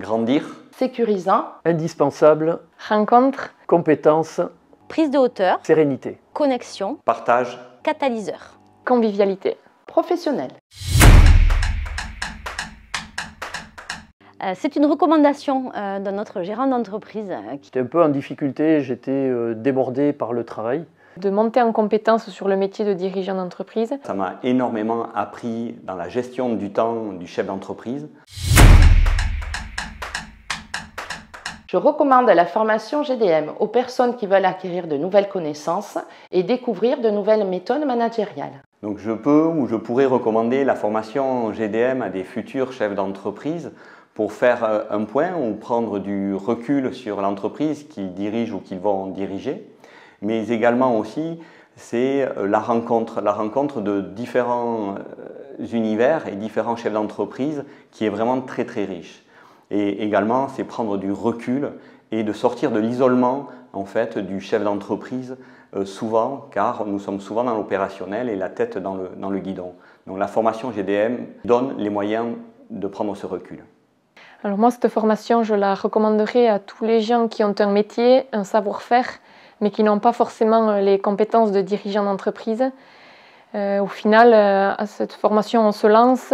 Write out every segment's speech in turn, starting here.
grandir, sécurisant, indispensable, rencontre, compétence, prise de hauteur, sérénité, connexion, partage, catalyseur, convivialité, professionnel. Euh, c'est une recommandation euh, de notre gérant d'entreprise. Euh, j'étais un peu en difficulté, j'étais débordé par le travail. De monter en compétence sur le métier de dirigeant d'entreprise. Ça m'a énormément appris dans la gestion du temps du chef d'entreprise. Je recommande la formation GDM aux personnes qui veulent acquérir de nouvelles connaissances et découvrir de nouvelles méthodes managériales. Donc je peux ou je pourrais recommander la formation GDM à des futurs chefs d'entreprise pour faire euh, un point ou prendre du recul sur l'entreprise qu'ils dirigent ou qu'ils vont diriger, mais également aussi c'est euh, la rencontre de différents euh, univers et différents chefs d'entreprise qui est vraiment très très riche. Et également, c'est prendre du recul et de sortir de l'isolement en fait du chef d'entreprise euh, souvent, car nous sommes souvent dans l'opérationnel et la tête dans le, dans le guidon. Donc la formation GDM donne les moyens de prendre ce recul. Alors moi, cette formation, je la recommanderais à tous les gens qui ont un métier, un savoir-faire, mais qui n'ont pas forcément euh, les compétences de dirigeant d'entreprise. Euh, au final, à cette formation, on se lance,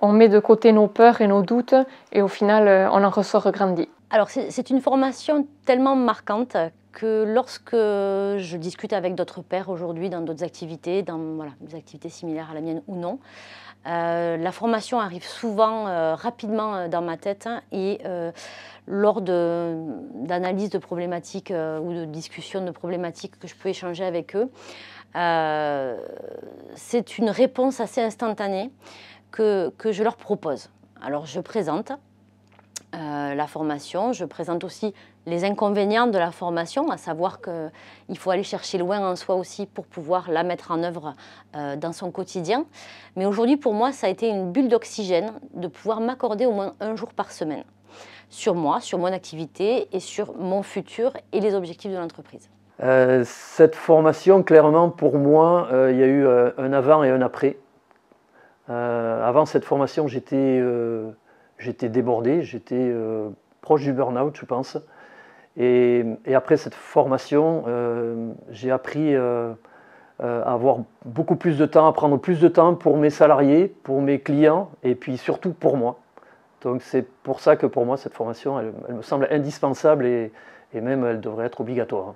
on met de côté nos peurs et nos doutes et au final, euh, on en ressort grandi. Alors, c'est une formation tellement marquante que lorsque je discute avec d'autres pères aujourd'hui dans d'autres activités, dans voilà, des activités similaires à la mienne ou non, euh, la formation arrive souvent euh, rapidement dans ma tête hein, et lors d'analyses de, problématiques ou de discussions de problématiques que je peux échanger avec eux, c'est une réponse assez instantanée que, je leur propose. Alors je présente euh, la formation, je présente aussi les inconvénients de la formation, à savoir qu'il faut aller chercher loin en soi aussi pour pouvoir la mettre en œuvre euh, dans son quotidien. Mais aujourd'hui, pour moi, ça a été une bulle d'oxygène de pouvoir m'accorder au moins un jour par semaine sur moi, sur mon activité et sur mon futur et les objectifs de l'entreprise. Euh, cette formation, clairement, pour moi, il y a eu un avant et un après. Euh, avant cette formation, j'étais euh, débordé, j'étais euh, proche du burn-out, je pense. Et, après cette formation, j'ai appris à avoir beaucoup plus de temps, à prendre plus de temps pour mes salariés, pour mes clients et puis surtout pour moi. Donc c'est pour ça que pour moi, cette formation, elle, me semble indispensable et même elle devrait être obligatoire.